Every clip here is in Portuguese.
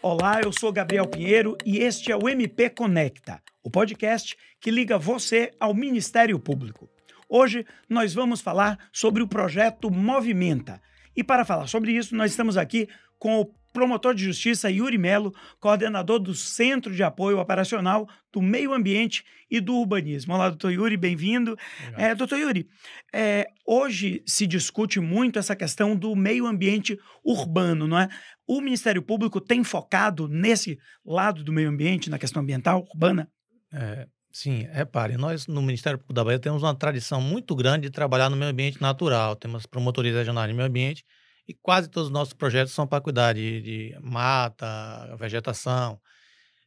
Olá, eu sou Gabriel Pinheiro e este é o MP Conecta, o podcast que liga você ao Ministério Público. Hoje nós vamos falar sobre o projeto Movimenta. E para falar sobre isso, nós estamos aqui com o promotor de justiça Yuri Melo, coordenador do Centro de Apoio Operacional do Meio Ambiente e do Urbanismo. Olá, doutor Yuri, bem-vindo. É, doutor Yuri, é, hoje se discute muito essa questão do meio ambiente urbano, não é? O Ministério Público tem focado nesse lado do meio ambiente, na questão ambiental, urbana? É, Sim, repare, nós no Ministério Público da Bahia temos uma tradição muito grande de trabalhar no meio ambiente natural. Temos promotorias regionais de meio ambiente e quase todos os nossos projetos são para cuidar de, de mata, vegetação.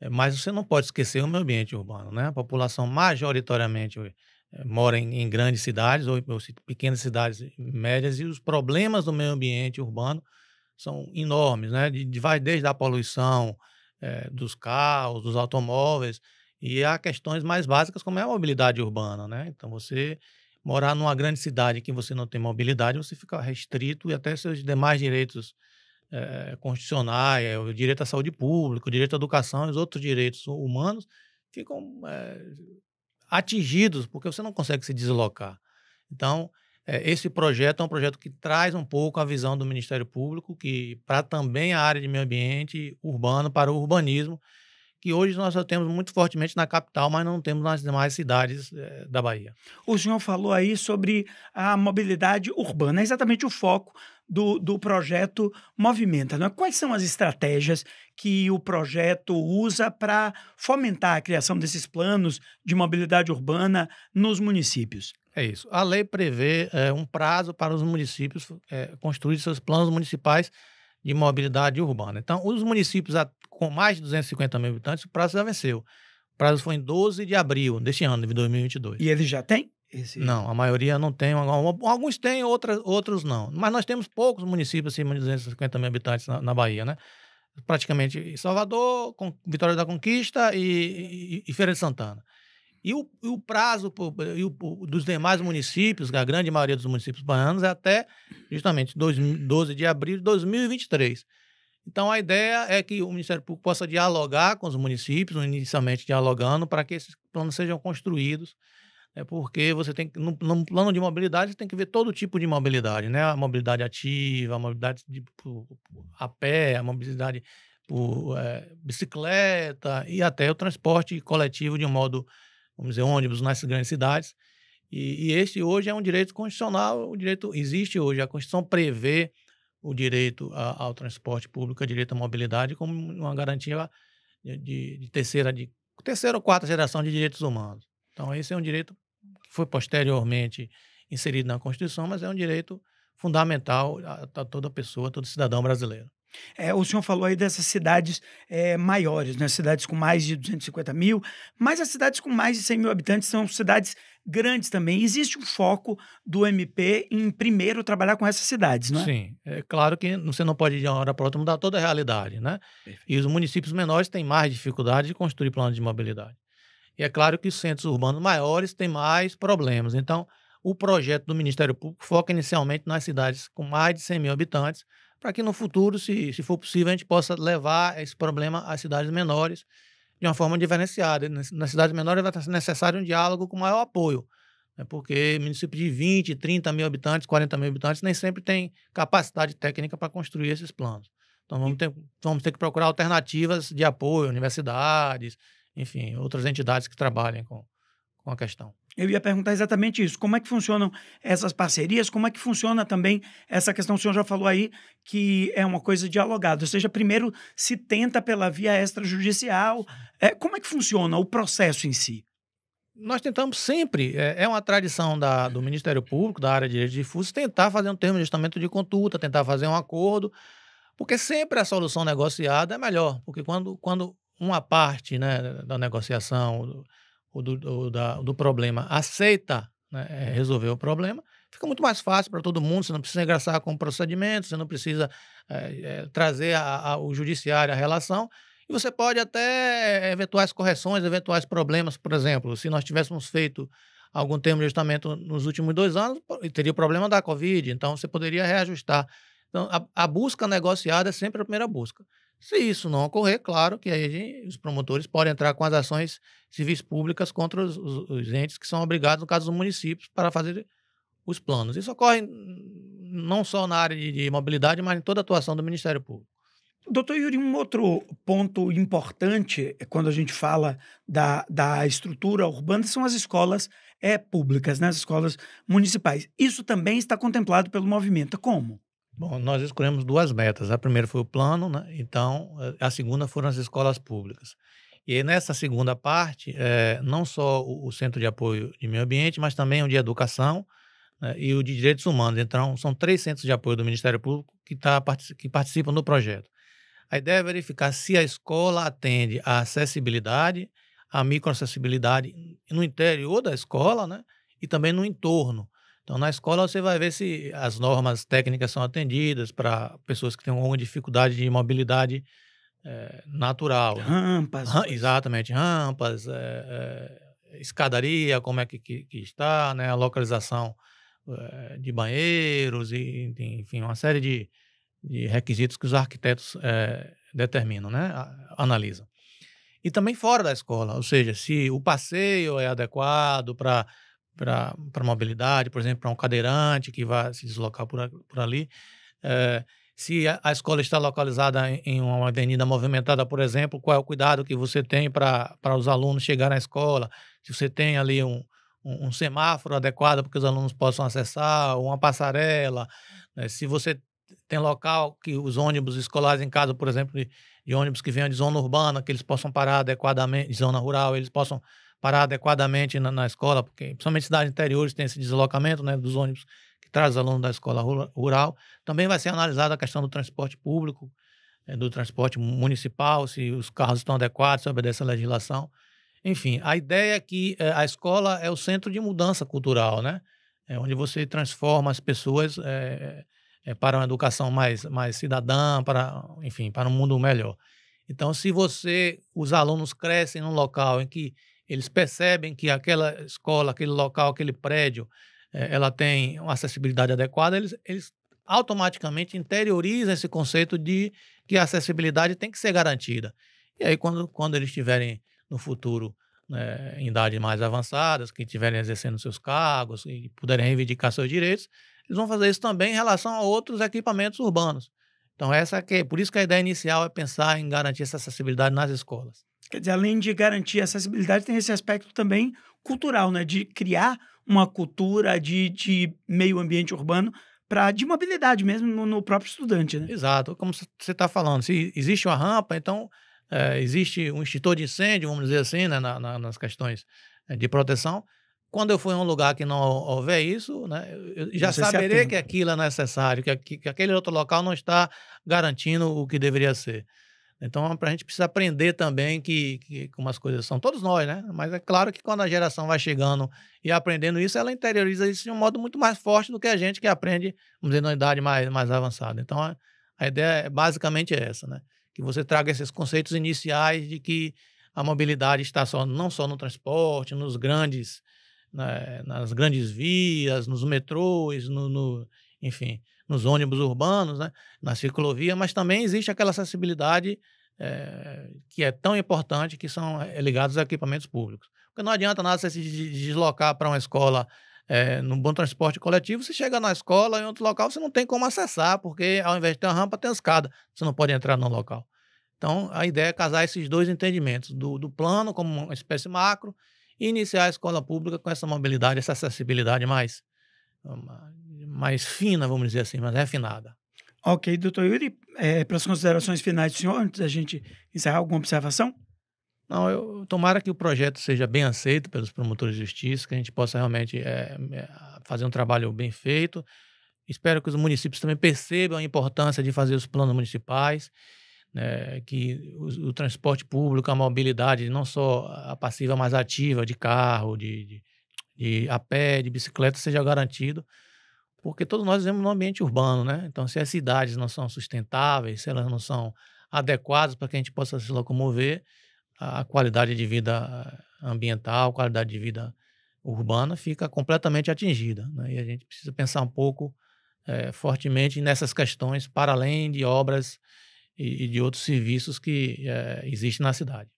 É, mas você não pode esquecer o meio ambiente urbano, né? A população majoritariamente eh, mora em, em grandes cidades ou, ou pequenas cidades médias e os problemas do meio ambiente urbano são enormes, né? De, de vai desde a poluição é, dos carros, dos automóveis e a questões mais básicas como é a mobilidade urbana, né? Então você morar numa grande cidade que você não tem mobilidade, você fica restrito e até seus demais direitos é, constitucionais, é, o direito à saúde pública, o direito à educação e os outros direitos humanos ficam é, atingidos porque você não consegue se deslocar. Então, esse projeto é um projeto que traz um pouco a visão do Ministério Público, que para também a área de meio ambiente urbano, para o urbanismo, que hoje nós só temos muito fortemente na capital, mas não temos nas demais cidades é, da Bahia. O senhor falou aí sobre a mobilidade urbana, é exatamente o foco do, do projeto Movimenta. Não é? Quais são as estratégias que o projeto usa para fomentar a criação desses planos de mobilidade urbana nos municípios? É isso. A lei prevê é, um prazo para os municípios é, construir seus planos municipais de mobilidade urbana. Então, os municípios com mais de 250 mil habitantes, o prazo já venceu. O prazo foi em 12 de abril deste ano, de 2022. E eles já têm? Esse... Não, a maioria não tem. Alguns têm, outros outros não. Mas nós temos poucos municípios acima de 250 mil habitantes na, na Bahia, né? Praticamente Salvador, Vitória da Conquista e, e, e Feira de Santana. E o, e o prazo por, e o, dos demais municípios, a grande maioria dos municípios baianos, é até justamente 12 de abril de 2023. Então, a ideia é que o Ministério Público possa dialogar com os municípios, inicialmente dialogando, para que esses planos sejam construídos. né? porque você tem que, no, no, plano de mobilidade, você tem que ver todo tipo de mobilidade, né? A mobilidade ativa, a mobilidade de, por, a pé, a mobilidade por é, bicicleta e até o transporte coletivo de um modo vamos dizer, ônibus nas grandes cidades. E, e este hoje é um direito constitucional, o direito existe hoje, a Constituição prevê o direito a, ao transporte público, o direito à mobilidade como uma garantia de, de, de, terceira, de terceira ou quarta geração de direitos humanos. Então esse é um direito que foi posteriormente inserido na Constituição, mas é um direito fundamental a, a toda pessoa, todo cidadão brasileiro. É, o senhor falou aí dessas cidades é, maiores, né? cidades com mais de 250 mil, mas as cidades com mais de 100 mil habitantes são cidades grandes também. Existe um foco do MP em primeiro trabalhar com essas cidades, não é? Sim, é claro que você não pode de uma hora para outra mudar toda a realidade, né? Perfeito. E os municípios menores têm mais dificuldade de construir planos de mobilidade. E é claro que os centros urbanos maiores têm mais problemas. Então, o projeto do Ministério Público foca inicialmente nas cidades com mais de 100 mil habitantes, para que no futuro, se, se for possível, a gente possa levar esse problema às cidades menores de uma forma diferenciada. Nas cidades menores vai ser necessário um diálogo com maior apoio, né? porque município de 20, 30 mil habitantes, 40 mil habitantes, nem sempre tem capacidade técnica para construir esses planos. Então vamos ter, vamos ter que procurar alternativas de apoio, universidades, enfim, outras entidades que trabalhem com, com a questão eu ia perguntar exatamente isso. Como é que funcionam essas parcerias? Como é que funciona também essa questão? O senhor já falou aí que é uma coisa dialogada. Ou seja, primeiro se tenta pela via extrajudicial. É, como é que funciona o processo em si? Nós tentamos sempre, é, é uma tradição da, do Ministério Público, da área de direito difuso, tentar fazer um termo de ajustamento de conduta, tentar fazer um acordo, porque sempre a solução negociada é melhor, porque quando, quando uma parte né, da negociação ou do, ou da, do problema aceita né, é, resolver o problema, fica muito mais fácil para todo mundo. Você não precisa engraçar com o procedimento, você não precisa é, é, trazer a, a, o judiciário a relação. E você pode até é, eventuais correções, eventuais problemas. Por exemplo, se nós tivéssemos feito algum termo de ajustamento nos últimos dois anos, teria o problema da Covid, então você poderia reajustar. Então, a, a busca negociada é sempre a primeira busca. Se isso não ocorrer, claro que aí gente, os promotores podem entrar com as ações civis públicas contra os, os, os, entes que são obrigados, no caso dos municípios, para fazer os planos. Isso ocorre não só na área de, de mobilidade, mas em toda a atuação do Ministério Público. Doutor Yuri, um outro ponto importante é quando a gente fala da, da estrutura urbana são as escolas é, públicas, né? as escolas municipais. Isso também está contemplado pelo movimento. Como? Bom, nós escolhemos duas metas. A primeira foi o plano, né? então eh, a segunda foram as escolas públicas. E nessa segunda parte, é, não só o, o, Centro de Apoio de Meio Ambiente, mas também o de Educação né, e o de Direitos Humanos. Então, são três centros de apoio do Ministério Público que, tá, que participam do projeto. A ideia é verificar se a escola atende à acessibilidade, à microacessibilidade no interior da escola né, e também no entorno. Então, na escola, você vai ver se as normas técnicas são atendidas para pessoas que têm alguma dificuldade de mobilidade é, natural. Né? Rampas. Ram, exatamente, rampas, é, é, escadaria, como é que, que, que, está, né? a localização de banheiros, e, enfim, uma série de, de requisitos que os arquitetos determinam, né? analisam. E também fora da escola, ou seja, se o passeio é adequado para para mobilidade, por exemplo, para um cadeirante que vai se deslocar por, por ali. É, se a, a, escola está localizada em, em, uma avenida movimentada, por exemplo, qual é o cuidado que você tem para os alunos chegar na escola? Se você tem ali um, um, um semáforo adequado para que os alunos possam acessar, uma passarela, né? se você tem local que os ônibus escolares em casa, por exemplo, de, de ônibus que venham de zona urbana, que eles possam parar adequadamente, de zona rural, eles possam parar adequadamente na, na escola, porque principalmente cidades interiores tem esse deslocamento né, dos ônibus que traz alunos da escola rural. Também vai ser analisada a questão do transporte público, né, do transporte municipal, se os carros estão adequados, se obedece à legislação. Enfim, a ideia é que é, a escola é o centro de mudança cultural, né? É onde você transforma as pessoas é, é, é, para uma educação mais, mais cidadã, para, enfim, para um mundo melhor. Então, se você, os alunos crescem num local em que eles percebem que aquela escola, aquele local, aquele prédio, é, ela tem uma acessibilidade adequada, eles, eles automaticamente interiorizam esse conceito de que a acessibilidade tem que ser garantida. E aí, quando, quando eles estiverem no futuro né, em idades mais avançadas, que estiverem exercendo seus cargos e puderem reivindicar seus direitos, eles vão fazer isso também em relação a outros equipamentos urbanos. Então, essa é que, por isso que a ideia inicial é pensar em garantir essa acessibilidade nas escolas. Quer dizer, além de garantir acessibilidade, tem esse aspecto também cultural, né? De criar uma cultura de, de meio ambiente urbano para de mobilidade mesmo no, no, próprio estudante, né? Exato. Como você está falando, se existe uma rampa, então é, existe um extintor de incêndio, vamos dizer assim, né, na, na, nas questões é, de proteção. Quando eu for em um lugar que não houver isso, né, eu já Você saberei que aquilo é necessário, que, que, que aquele outro local não está garantindo o que deveria ser. Então, a gente precisa aprender também que, que como as coisas são, todos nós, né? Mas é claro que quando a geração vai chegando e aprendendo isso, ela interioriza isso de um modo muito mais forte do que a gente que aprende, vamos dizer, na idade mais, mais avançada. Então, a, a ideia é basicamente essa, né? Que você traga esses conceitos iniciais de que a mobilidade está só, não só no transporte, nos grandes, né, nas grandes vias, nos metrôs, no, no, enfim, nos ônibus urbanos, né, na ciclovia, mas também existe aquela acessibilidade é, que é tão importante, que são eh, ligados a equipamentos públicos. Porque não adianta nada você se deslocar para uma escola é, bom transporte coletivo, você chega na escola, em outro local, você não tem como acessar, porque ao invés de ter uma rampa, tem uma escada. Você não pode entrar no local. Então, a ideia é casar esses dois entendimentos, do, do plano como uma espécie macro, e iniciar a escola pública com essa mobilidade, essa acessibilidade mais, hum, mais fina, vamos dizer assim, mais refinada. Ok, doutor Yuri, é, para as considerações finais do senhor, antes da gente encerrar, alguma observação? Não, eu, tomara que o projeto seja bem aceito pelos promotores de justiça, que a gente possa realmente é, é, fazer um trabalho bem feito. Espero que os municípios também percebam a importância de fazer os planos municipais, né, que o, o, transporte público, a mobilidade, não só a passiva, mas ativa, de carro, de, de, de a pé, de bicicleta, seja garantido porque todos nós vivemos num ambiente urbano, né? Então, se as cidades não são sustentáveis, se elas não são adequadas para que a gente possa se locomover, a qualidade de vida ah, ambiental, a qualidade de vida urbana fica completamente atingida. Né? E a gente precisa pensar um pouco é, fortemente nessas questões, para além de obras e, e de outros serviços que é, existem na cidade.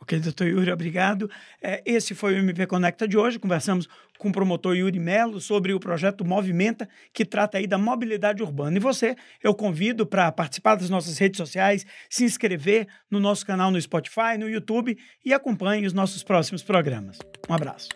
Ok, doutor Yuri, obrigado. É, esse foi o MP Conecta de hoje. Conversamos com o promotor Yuri Melo sobre o projeto Movimenta, que trata aí da mobilidade urbana. E você, eu convido para participar das nossas redes sociais, se inscrever no nosso canal no Spotify, no YouTube e acompanhe os nossos próximos programas. Um abraço.